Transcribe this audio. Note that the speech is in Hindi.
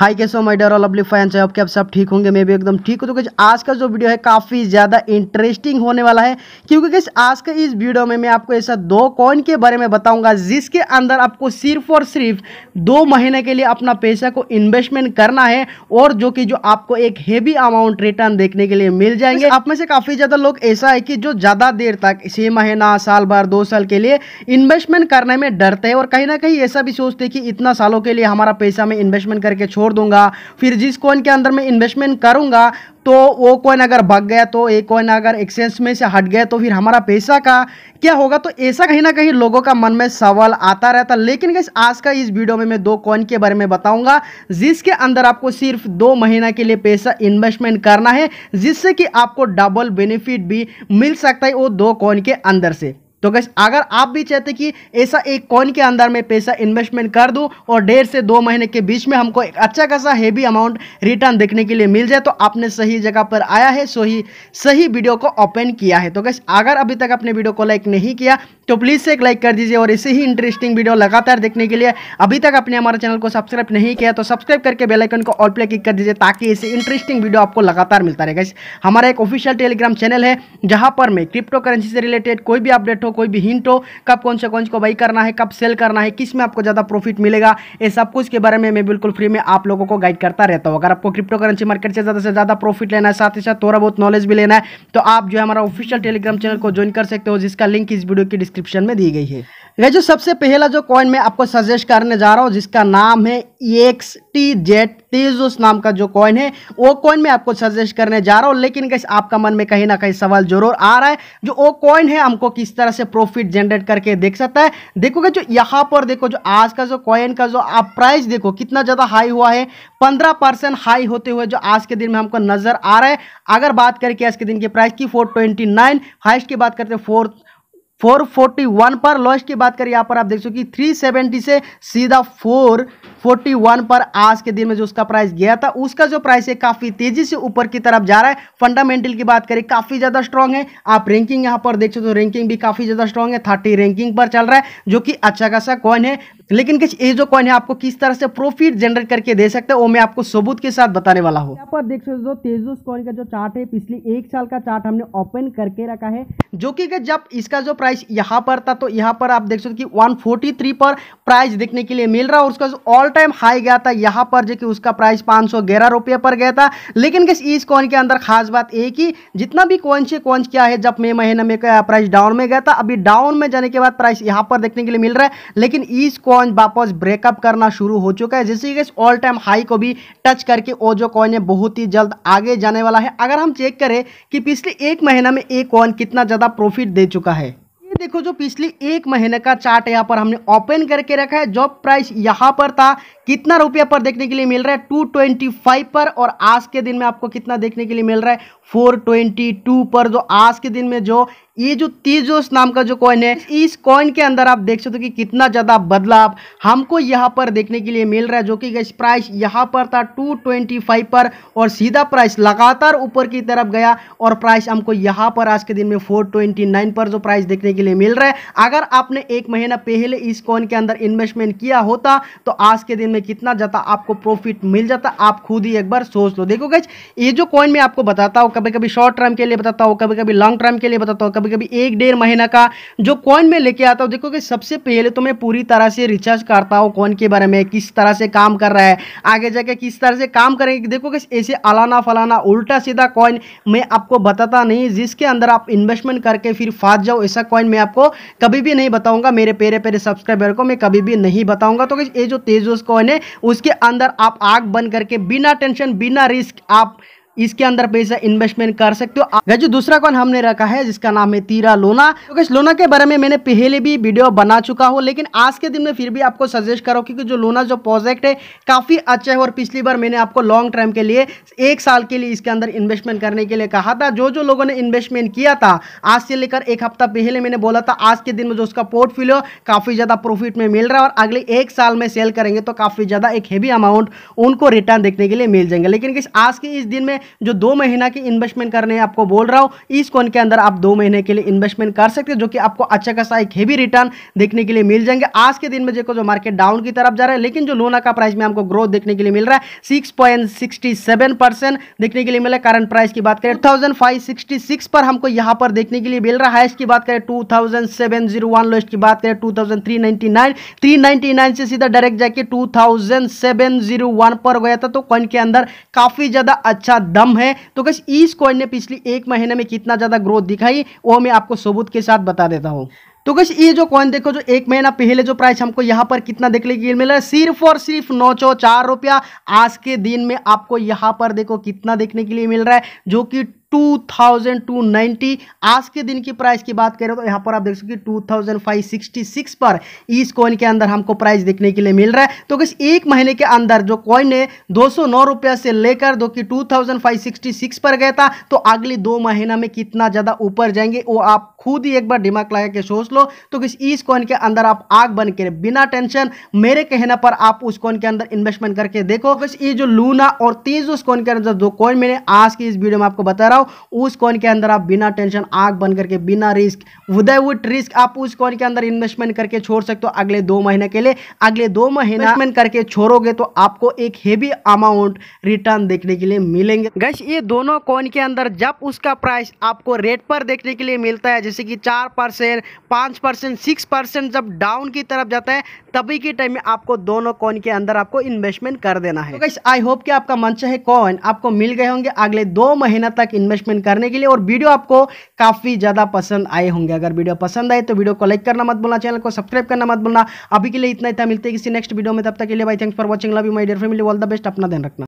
हाय कैसे हो माय डियर लवली फैंस है आपके आप सब ठीक होंगे मैं भी एकदम ठीक हूँ तो कैसे आज का जो वीडियो है काफ़ी ज़्यादा इंटरेस्टिंग होने वाला है क्योंकि कैसे आज के इस वीडियो में मैं आपको ऐसा दो कॉइन के बारे में बताऊंगा जिसके अंदर आपको सिर्फ और सिर्फ दो महीने के लिए अपना पैसा को इन्वेस्टमेंट करना है और जो कि जो आपको एक हैवी अमाउंट रिटर्न देखने के लिए मिल जाएंगे आप में से काफ़ी ज़्यादा लोग ऐसा है कि जो ज़्यादा देर तक छः महीना साल भर दो साल के लिए इन्वेस्टमेंट करने में डरते हैं और कहीं ना कहीं ऐसा भी सोचते हैं कि इतना सालों के लिए हमारा पैसा में इन्वेस्टमेंट करके छोड़ छोड़ दूंगा फिर जिस कॉइन के अंदर मैं इन्वेस्टमेंट करूंगा तो वो कॉइन अगर भग गया तो एक कॉइन अगर एक्सचेंज में से हट गया तो फिर हमारा पैसा का क्या होगा तो ऐसा कहीं ना कहीं लोगों का मन में सवाल आता रहता लेकिन गैस आज का इस वीडियो में मैं दो कॉइन के बारे में बताऊंगा जिसके अंदर आपको सिर्फ दो महीना के लिए पैसा इन्वेस्टमेंट करना है जिससे कि आपको डबल बेनिफिट भी मिल सकता है वो दो कॉइन के अंदर से तो गैस अगर आप भी चाहते कि ऐसा एक कॉइन के अंदर मैं पैसा इन्वेस्टमेंट कर दूं और डेढ़ से दो महीने के बीच में हमको एक अच्छा खासा हैवी अमाउंट रिटर्न देखने के लिए मिल जाए तो आपने सही जगह पर आया है सो ही सही वीडियो को ओपन किया है तो गैस अगर अभी तक अपने वीडियो को लाइक नहीं किया तो प्लीज़ से एक लाइक कर दीजिए और ऐसे ही इंटरेस्टिंग वीडियो लगातार देखने के लिए अभी तक आपने हमारे चैनल को सब्सक्राइब नहीं किया तो सब्सक्राइब करके बेलाइकन को ऑल प्ले क्लिक कर दीजिए ताकि ऐसे इंटरेस्टिंग वीडियो आपको लगातार मिलता रहे गैस हमारा एक ऑफिशियल टेलीग्राम चैनल है जहाँ पर मैं क्रिप्टो करेंसी से रिलेटेड कोई भी अपडेट हो कोई भी हिंट हो कब कौन से कौन को बाई करना है कब सेल करना है किस में आपको ज़्यादा प्रॉफिट मिलेगा ये सब कुछ के बारे में मैं बिल्कुल फ्री में आप लोगों को गाइड करता रहता हूँ अगर आपको क्रिप्टो करेंसी मार्केट से ज़्यादा से ज़्यादा प्रॉफिट लेना है साथ ही साथ थोड़ा बहुत नॉलेज भी लेना है तो आप जो है हमारा ऑफिशियल टेलीग्राम चैनल को ज्वाइन कर सकते हो जिसका लिंक इस वीडियो की डिस्क्रिप्शन में दी गई है ये जो सबसे पहला जो कॉइन मैं आपको सजेस्ट करने जा रहा हूँ जिसका नाम है एक्स टी जेड तेजोस नाम का जो कॉइन है वो कॉइन मैं आपको सजेस्ट करने जा रहा हूँ लेकिन कैसे आपका मन में कहीं ना कहीं सवाल जरूर आ रहा है जो वो कॉइन है हमको किस तरह से प्रॉफिट जनरेट करके देख सकता है देखोगे जो यहाँ पर देखो जो आज का जो कॉइन का जो आप प्राइस देखो कितना ज़्यादा हाई हुआ है पंद्रह परसेंट हाई होते हुए जो आज के दिन में हमको नज़र आ रहा है अगर बात करके आज के दिन की प्राइस की फोर ट्वेंटी नाइन हाइस्ट की बात करते हैं फोर 441 पर लॉस्ट की बात करें यहाँ पर आप देख सो कि 370 से सीधा 441 पर आज के दिन में जो उसका प्राइस गया था उसका जो प्राइस है काफ़ी तेजी से ऊपर की तरफ जा रहा है फंडामेंटल की बात करें काफ़ी ज़्यादा स्ट्रांग है आप रैंकिंग यहाँ पर देख सकते हो तो रैंकिंग भी काफ़ी ज़्यादा स्ट्रांग है थर्टी रैंकिंग पर चल रहा है जो कि अच्छा खासा कॉइन है लेकिन कुछ ये जो कॉइन है आपको किस तरह से प्रॉफिट जनरेट करके दे सकते हैं वो मैं आपको सबूत के साथ बताने वाला हूँ यहाँ पर देख सकते हो तेजोस कॉइन का जो चार्ट है पिछले एक साल का चार्ट हमने ओपन करके रखा है जो कि जब इसका जो प्राइस यहाँ पर था तो यहाँ पर आप देख सकते वन कि थ्री पर प्राइस देखने के लिए मिल रहा और उसका जो ऑल टाइम हाई गया था यहाँ पर जो कि उसका प्राइस पाँच सौ पर गया था लेकिन किस इस कॉइन के अंदर खास बात ये की जितना भी कॉइन से कॉइन क्या है जब मे महीने में प्राइस डाउन में गया था अभी डाउन में जाने के बाद प्राइस यहाँ पर देखने के लिए मिल रहा है लेकिन इस कॉन कॉइन वापस ब्रेकअप करना शुरू हो चुका है जैसे कि ऑल टाइम हाई को भी टच करके ओजो कॉइन है बहुत ही जल्द आगे जाने वाला है अगर हम चेक करें कि पिछले एक महीना में एक कॉइन कितना ज़्यादा प्रॉफिट दे चुका है ये देखो जो पिछली एक महीने का चार्ट यहाँ पर हमने ओपन करके रखा है जॉब प्राइस यहाँ पर था कितना रुपया पर देखने के लिए मिल रहा है 225 पर और आज के दिन में आपको कितना देखने के लिए मिल रहा है 422 पर जो आज के दिन में जो ये जो तेजोस नाम का जो कॉइन है इस कॉइन के अंदर आप देख सकते हो कि कितना ज़्यादा बदलाव हमको यहाँ पर देखने के लिए मिल रहा है जो कि गैस प्राइस यहाँ पर था 225 पर और सीधा प्राइस लगातार ऊपर की तरफ गया और प्राइस हमको यहाँ पर आज के दिन में 429 पर जो प्राइस देखने के लिए मिल रहा है अगर आपने एक महीना पहले इस कॉइन के अंदर इन्वेस्टमेंट किया होता तो आज के दिन में कितना ज़्यादा आपको प्रॉफिट मिल जाता आप खुद ही एक बार सोच लो देखो गैस ये जो कॉइन मैं आपको बताता हूँ कभी कभी शॉर्ट टर्म के लिए बताता हूँ कभी कभी लॉन्ग टर्म के लिए बताता हूँ कभी कभी कभी एक डेढ़ महीना का जो कॉइन में लेके आता हूँ देखो कि सबसे पहले तो मैं पूरी तरह से रिचार्ज करता हूँ कॉइन के बारे में किस तरह से काम कर रहा है आगे जाके किस तरह से काम करेंगे देखो कि ऐसे अलाना फलाना उल्टा सीधा कॉइन मैं आपको बताता नहीं जिसके अंदर आप इन्वेस्टमेंट करके फिर फाँस जाओ ऐसा कॉइन मैं आपको कभी भी नहीं बताऊँगा मेरे पेरे पेरे सब्सक्राइबर को मैं कभी भी नहीं बताऊँगा तो ये जो तेजोस कॉइन है उसके अंदर आप आग बन करके बिना टेंशन बिना रिस्क आप इसके अंदर पैसा इन्वेस्टमेंट कर सकते हो जो दूसरा कॉइन हमने रखा है जिसका नाम है तीरा लोना तो लोना के बारे में मैंने पहले भी वीडियो बना चुका हूँ लेकिन आज के दिन में फिर भी आपको सजेस्ट करो क्योंकि जो लोना जो प्रोजेक्ट है काफ़ी अच्छा है और पिछली बार मैंने आपको लॉन्ग टर्म के लिए एक साल के लिए इसके अंदर इन्वेस्टमेंट करने के लिए कहा था जो जो लोगों ने इन्वेस्टमेंट किया था आज से लेकर एक हफ्ता पहले मैंने बोला था आज के दिन में जो उसका पोर्टफोलियो काफ़ी ज़्यादा प्रॉफिट में मिल रहा है और अगले एक साल में सेल करेंगे तो काफ़ी ज़्यादा एक हैवी अमाउंट उनको रिटर्न देखने के लिए मिल जाएंगे लेकिन किस आज के इस दिन में जो दो महीना की इन्वेस्टमेंट करने आपको बोल रहा हूँ इस कॉइन के अंदर आप दो महीने के लिए इन्वेस्टमेंट कर सकते हैं जो कि आपको अच्छा खासा एक हेवी रिटर्न देखने के लिए मिल जाएंगे आज के दिन में देखो जो मार्केट डाउन की तरफ जा रहा है लेकिन जो लोना का प्राइस में हमको ग्रोथ देखने के लिए मिल रहा है सिक्स देखने के लिए मिला करंट प्राइस की बात करें टू पर हमको यहाँ पर देखने के लिए मिल रहा है हाइस्ट की बात करें टू लोएस्ट की बात करें टू थाउजेंड से सीधा डायरेक्ट जाके टू पर गया था तो कॉइन के अंदर काफी ज्यादा अच्छा दम है तो गैस इस कॉइन ने पिछली एक महीने में कितना ज़्यादा ग्रोथ दिखाई वो मैं आपको सबूत के साथ बता देता हूँ तो गश ये जो कॉइन देखो जो एक महीना पहले जो प्राइस हमको यहाँ पर कितना देखने के लिए मिला सिर्फ और सिर्फ नौ सौ चार रुपया आज के दिन में आपको यहाँ पर देखो कितना देखने के लिए मिल रहा है जो कि टू थाउजेंड टू आज के दिन की प्राइस की बात करें तो यहाँ पर आप देख सकते two thousand five sixty six पर इस कॉइन के अंदर हमको प्राइस देखने के लिए मिल रहा है तो किस एक महीने के अंदर जो कॉइन है दो सौ नौ रुपया से लेकर जो कि two thousand five sixty six पर गया था तो अगले दो महीना में कितना ज़्यादा ऊपर जाएंगे वो आप खुद ही एक बार दिमाग लगा के सोच लो तो किस इस कॉइन के अंदर आप आग बन के बिना टेंशन मेरे कहने पर आप उस कॉइन के अंदर इन्वेस्टमेंट करके देखो बस ये जो लूना और तेज उस कॉइन के अंदर जो कॉइन मैंने आज की इस वीडियो में आपको बता रहा जाओ उस कॉइन के अंदर आप बिना टेंशन आग बन करके बिना रिस्क विदाउट रिस्क आप उस कॉइन के अंदर इन्वेस्टमेंट करके छोड़ सकते हो अगले दो महीने के लिए अगले दो महीने इन्वेस्टमेंट करके छोड़ोगे तो आपको एक हेवी अमाउंट रिटर्न देखने के लिए मिलेंगे गश ये दोनों कॉइन के अंदर जब उसका प्राइस आपको रेट पर देखने के लिए मिलता है जैसे कि चार परसेंट पांच परसेंट सिक्स परसेंट जब डाउन की तरफ जाता है तभी के टाइम में आपको दोनों कॉइन के अंदर आपको इन्वेस्टमेंट कर देना है तो गैस आई होप कि आपका मंच है कॉइन आपको मिल गए होंगे अगले दो महीना तक इन्वेस्टमेंट करने के लिए और वीडियो आपको काफ़ी ज़्यादा पसंद आए होंगे अगर वीडियो पसंद आए तो वीडियो को लाइक करना मत बोलना चैनल को सब्सक्राइब करना मत बोलना अभी के लिए इतना इतना मिलते हैं किसी नेक्स्ट वीडियो में तब तक के लिए भाई thanks for watching love you my dear family all the best अपना ध्यान रखना